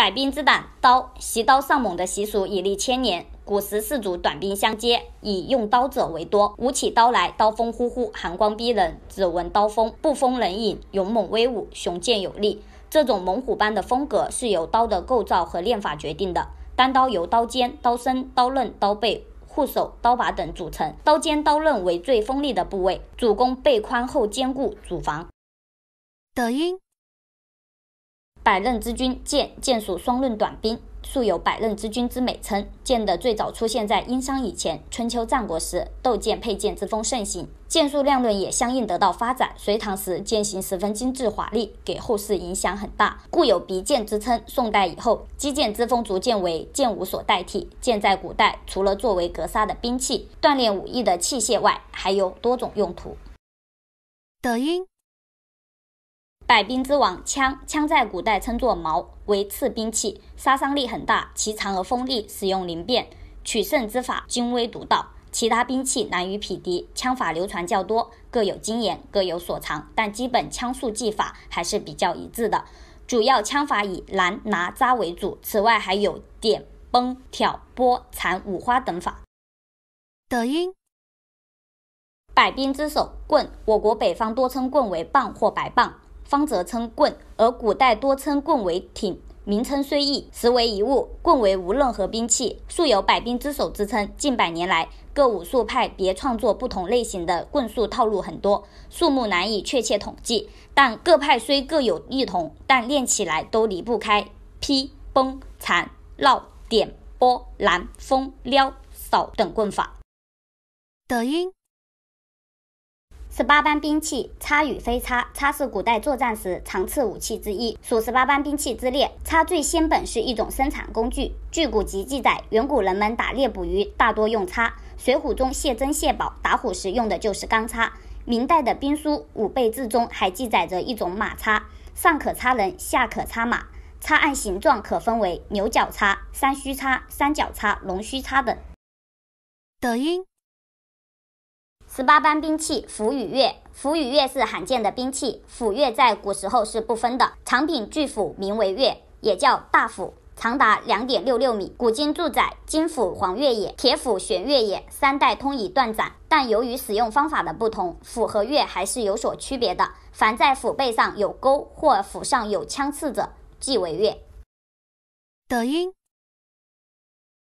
百兵之胆，刀习刀尚猛的习俗已历千年。古时士卒短兵相接，以用刀者为多。舞起刀来，刀锋呼呼，寒光逼人。只闻刀锋，不风冷影。勇猛威武，雄健有力。这种猛虎般的风格是由刀的构造和练法决定的。单刀由刀尖、刀身、刀刃、刀背、护手、刀把等组成。刀尖、刀刃为最锋利的部位，主攻；背宽厚坚固，主防。抖音。百刃之军剑，剑属双刃短兵，素有百刃之军之美称。剑的最早出现在殷商以前，春秋战国时，斗剑佩剑之风盛行，剑术量论也相应得到发展。隋唐时，剑形十分精致华丽，给后世影响很大，故有鼻剑之称。宋代以后，击剑之风逐渐为剑舞所代替。剑在古代，除了作为格杀的兵器、锻炼武艺的器械外，还有多种用途。抖音。百兵之王枪，枪在古代称作矛，为刺兵器，杀伤力很大，其长而锋利，使用灵便，取胜之法精微独到，其他兵器难于匹敌。枪法流传较多，各有经验，各有所长，但基本枪术技法还是比较一致的。主要枪法以拦、拿、扎为主，此外还有点、崩、挑、拨、缠五花等法。抖音。百兵之首棍，我国北方多称棍为棒或白棒。方则称棍，而古代多称棍为挺。名称虽异，实为一物。棍为无任何兵器，素有百兵之首之称。近百年来，各武术派别创作不同类型的棍术套路很多，数目难以确切统计。但各派虽各有异同，但练起来都离不开劈、崩、缠、绕、点、拨、拦、风、撩、扫等棍法。抖音。十八般兵器，叉与飞叉。叉是古代作战时常刺武器之一，属十八般兵器之列。叉最先本是一种生产工具。据古籍记载，远古人们打猎捕鱼大多用叉。《水浒》中谢珍、谢宝打虎时用的就是钢叉。明代的兵书《武备志》中还记载着一种马叉，上可叉人，下可叉马。叉按形状可分为牛角叉、三须叉、三角叉、龙须叉等。抖音。十八般兵器斧与钺，斧与钺是罕见的兵器。斧钺在古时候是不分的，长柄巨斧名为钺，也叫大斧，长达两点六六米。古今住冶金斧黄钺也，铁斧玄钺也，三代通以断斩。但由于使用方法的不同，斧和钺还是有所区别的。凡在斧背上有钩或斧上有枪刺者，即为钺。抖音。